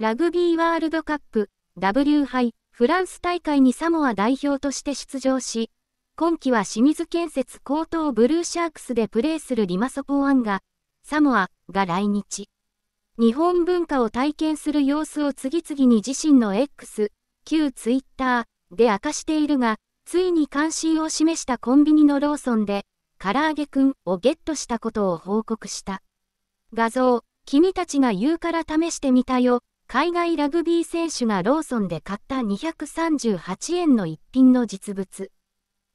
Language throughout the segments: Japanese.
ラグビーワールドカップ W 杯フランス大会にサモア代表として出場し、今季は清水建設高等ブルーシャークスでプレーするリマソポワンガ、サモアが来日。日本文化を体験する様子を次々に自身の X、旧 Twitter で明かしているが、ついに関心を示したコンビニのローソンで、唐揚げくんをゲットしたことを報告した。画像、君たちが言うから試してみたよ。海外ラグビー選手がローソンで買った238円の一品の実物。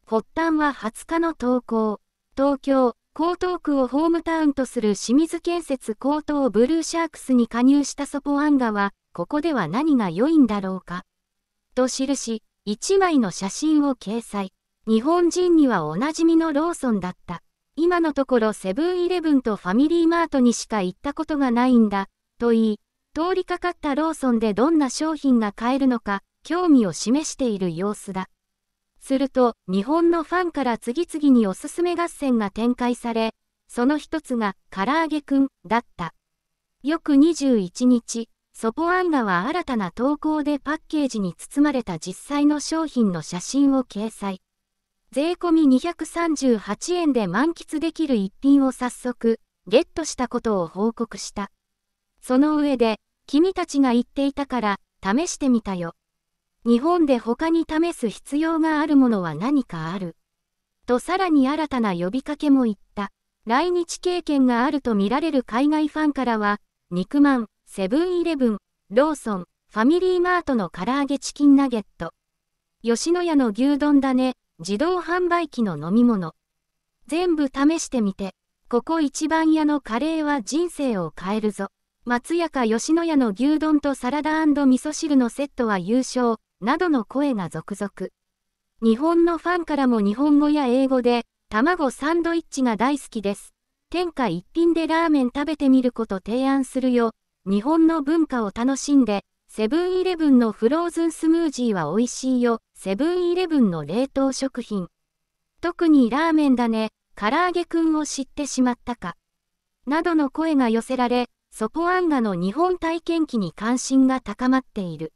発端は20日の投稿。東京、江東区をホームタウンとする清水建設江東ブルーシャークスに加入したソポアンガは、ここでは何が良いんだろうか。と記し、1枚の写真を掲載。日本人にはおなじみのローソンだった。今のところセブンイレブンとファミリーマートにしか行ったことがないんだ、と言い、通りかかったローソンでどんな商品が買えるのか、興味を示している様子だ。すると、日本のファンから次々におすすめ合戦が展開され、その一つが、唐揚げくん、だった。翌21日、ソポアンガは新たな投稿でパッケージに包まれた実際の商品の写真を掲載。税込238円で満喫できる一品を早速、ゲットしたことを報告した。その上で、君たちが言っていたから、試してみたよ。日本で他に試す必要があるものは何かある。とさらに新たな呼びかけも言った。来日経験があると見られる海外ファンからは、肉まん、セブンイレブン、ローソン、ファミリーマートの唐揚げチキンナゲット。吉野家の牛丼だね、自動販売機の飲み物。全部試してみて、ここ一番屋のカレーは人生を変えるぞ。松屋か吉野家の牛丼とサラダ味噌汁のセットは優勝、などの声が続々。日本のファンからも日本語や英語で、卵サンドイッチが大好きです。天下一品でラーメン食べてみること提案するよ。日本の文化を楽しんで、セブンイレブンのフローズンスムージーは美味しいよ。セブンイレブンの冷凍食品。特にラーメンだね。唐揚げくんを知ってしまったか。などの声が寄せられ、ソアンガの日本体験記に関心が高まっている。